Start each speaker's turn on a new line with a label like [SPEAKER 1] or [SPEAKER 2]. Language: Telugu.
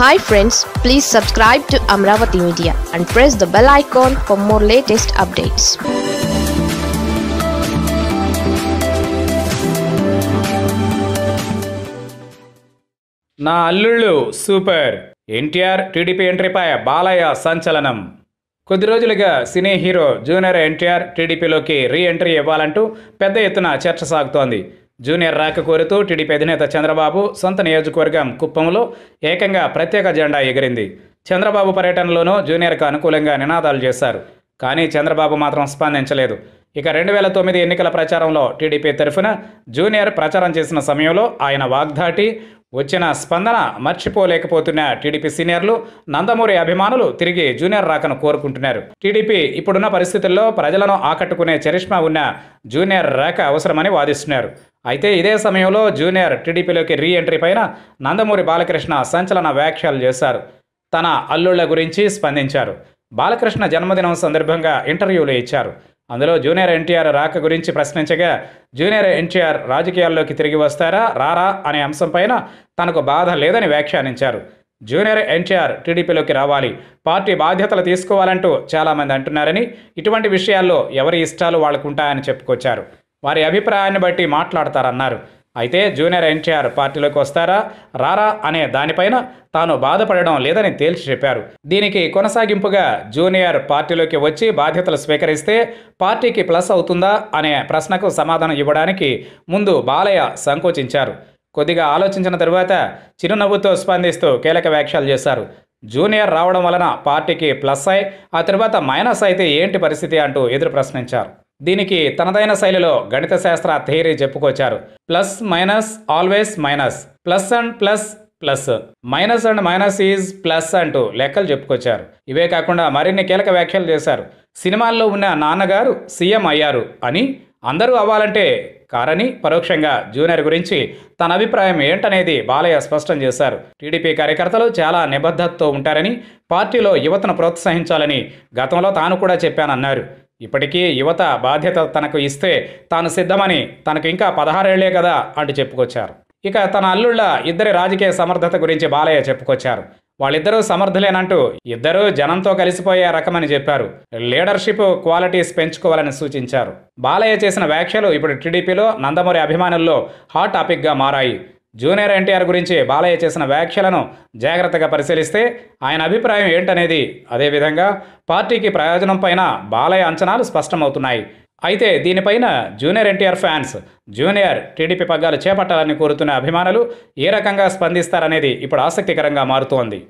[SPEAKER 1] hi friends please subscribe to Amaravati media and press the bell icon for more latest updates నా అల్లుళ్ళు సూపర్ ఎన్టీఆర్ టీడీపీ ఎంట్రీపై బాలయ్య సంచలనం కొద్ది రోజులుగా సినీ హీరో జూనియర్ ఎన్టీఆర్ టీడీపీలోకి రీ ఎంట్రీ ఇవ్వాలంటూ పెద్ద ఎత్తున చర్చ సాగుతోంది జూనియర్ రాక కోరుతూ టీడీపీ అధినేత చంద్రబాబు సొంత నియోజకవర్గం కుప్పంలో ఏకంగా ప్రత్యేక జెండా ఎగిరింది చంద్రబాబు పర్యటనలోనూ జూనియర్కు అనుకూలంగా నినాదాలు చేశారు కానీ చంద్రబాబు మాత్రం స్పందించలేదు ఇక రెండు వేల తొమ్మిది ఎన్నికల ప్రచారంలో టీడీపీ తరఫున జూనియర్ ప్రచారం చేసిన సమయంలో ఆయన వాగ్దాటి వచ్చిన స్పందన మర్చిపోలేకపోతున్న టీడీపీ సీనియర్లు నందమూరి అభిమానులు తిరిగి జూనియర్ రాకను కోరుకుంటున్నారు టీడీపీ ఇప్పుడున్న పరిస్థితుల్లో ప్రజలను ఆకట్టుకునే చరిష్మా ఉన్న జూనియర్ రాక అవసరమని వాదిస్తున్నారు అయితే ఇదే సమయంలో జూనియర్ టీడీపీలోకి రీ ఎంట్రీ పైన నందమూరి బాలకృష్ణ సంచలన వ్యాఖ్యలు చేశారు తన అల్లుళ్ల గురించి స్పందించారు బాలకృష్ణ జన్మదినం సందర్భంగా ఇంటర్వ్యూలు ఇచ్చారు అందులో జూనియర్ ఎన్టీఆర్ రాక గురించి ప్రశ్నించగా జూనియర్ ఎన్టీఆర్ రాజకీయాల్లోకి తిరిగి వస్తారా రారా అనే అంశంపైన తనకు బాధ లేదని వ్యాఖ్యానించారు జూనియర్ ఎన్టీఆర్ టీడీపీలోకి రావాలి పార్టీ బాధ్యతలు తీసుకోవాలంటూ చాలామంది అంటున్నారని ఇటువంటి విషయాల్లో ఎవరి ఇష్టాలు వాళ్ళకుంటాయని చెప్పుకొచ్చారు వారి అభిప్రాయాన్ని బట్టి మాట్లాడతారన్నారు అయితే జూనియర్ ఎన్టీఆర్ పార్టీలోకి వస్తారా రారా అనే దానిపైన తాను బాధపడడం లేదని తేల్చి చెప్పారు దీనికి కొనసాగింపుగా జూనియర్ పార్టీలోకి వచ్చి బాధ్యతలు స్వీకరిస్తే పార్టీకి ప్లస్ అవుతుందా అనే ప్రశ్నకు సమాధానం ఇవ్వడానికి ముందు బాలయ్య సంకోచించారు కొద్దిగా ఆలోచించిన తరువాత చిరునవ్వుతో స్పందిస్తూ కీలక వ్యాఖ్యలు చేశారు జూనియర్ రావడం వలన పార్టీకి ప్లస్ అయి ఆ తర్వాత మైనస్ అయితే ఏంటి పరిస్థితి అంటూ ఎదురు ప్రశ్నించారు దీనికి తనదైన శైలిలో గణిత శాస్త్ర థియరీ చెప్పుకొచ్చారు plus minus always minus plus and plus plus minus and minus is plus అంటూ లెక్కలు చెప్పుకొచ్చారు ఇవే కాకుండా మరిన్ని కీలక వ్యాఖ్యలు చేశారు సినిమాల్లో ఉన్న నాన్నగారు సీఎం అయ్యారు అని అందరూ అవ్వాలంటే కారని పరోక్షంగా జూనియర్ గురించి తన అభిప్రాయం ఏంటనేది బాలయ్య స్పష్టం చేశారు టీడీపీ కార్యకర్తలు చాలా నిబద్ధతతో ఉంటారని పార్టీలో యువతను ప్రోత్సహించాలని గతంలో తాను కూడా చెప్పానన్నారు ఇప్పటికీ యువత బాధ్యత తనకు ఇస్తే తాను సిద్ధమని తనకు ఇంకా పదహారేళ్లే కదా అంటూ చెప్పుకొచ్చారు ఇక తన అల్లుళ్ళ ఇద్దరి రాజకీయ సమర్థత గురించి బాలయ్య చెప్పుకొచ్చారు వాళ్ళిద్దరూ సమర్థులేనంటూ ఇద్దరూ జనంతో కలిసిపోయే రకమని చెప్పారు లీడర్షిప్ క్వాలిటీస్ పెంచుకోవాలని సూచించారు బాలయ్య చేసిన వ్యాఖ్యలు ఇప్పుడు టీడీపీలో నందమూరి అభిమానుల్లో హాట్ టాపిక్గా మారాయి జూనియర్ ఎన్టీఆర్ గురించి బాలయ్య చేసిన వ్యాఖ్యలను జాగ్రత్తగా పరిశీలిస్తే ఆయన అభిప్రాయం ఏంటనేది అదేవిధంగా పార్టీకి ప్రయోజనం పైన బాలయ్య అంచనాలు స్పష్టమవుతున్నాయి అయితే దీనిపైన junior NTR fans junior TDP పగ్గాలు చేపట్టాలని కోరుతున్న అభిమానులు ఏ రకంగా స్పందిస్తారనేది ఇప్పుడు ఆసక్తికరంగా మారుతోంది